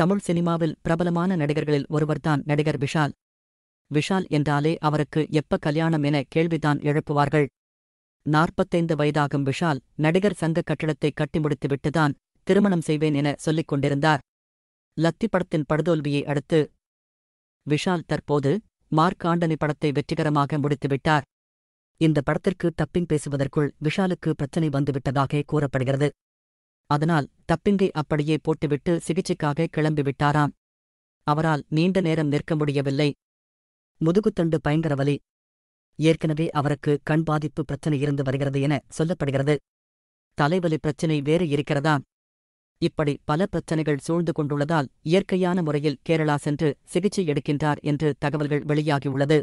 தமிழ் சினிமாவில் பிரபலமான நடிகர்களில் ஒருவர்தான் நடிகர் விஷால் விஷால் என்றாலே அவருக்கு எப்ப கல்யாணம் என கேள்விதான் எழுப்புவார்கள் நாற்பத்தைந்து வயதாகும் விஷால் நடிகர் சங்க கட்டிடத்தை கட்டி முடித்துவிட்டுதான் திருமணம் செய்வேன் என சொல்லிக் கொண்டிருந்தார் லத்தி படத்தின் படுதோல்வியை அடுத்து விஷால் தற்போது மார்க் ஆண்டனி படத்தை வெற்றிகரமாக முடித்துவிட்டார் இந்த படத்திற்கு தப்பிங் பேசுவதற்குள் விஷாலுக்கு பிரச்சனை வந்துவிட்டதாக கூறப்படுகிறது அதனால் தப்பிங்கை அப்படியே போட்டுவிட்டு சிகிச்சைக்காக கிளம்பிவிட்டாராம் அவரால் நீண்ட நேரம் நிற்க முடியவில்லை முதுகுத்தண்டு பயங்கர வலி ஏற்கனவே அவருக்கு கண் பாதிப்பு பிரச்சனை இருந்து வருகிறது என சொல்லப்படுகிறது தலைவலி பிரச்சினை வேறு இருக்கிறதா இப்படி பல பிரச்சனைகள் சூழ்ந்து கொண்டுள்ளதால் இயற்கையான முறையில் கேரளா சென்று சிகிச்சை எடுக்கின்றார் என்று தகவல்கள் வெளியாகியுள்ளது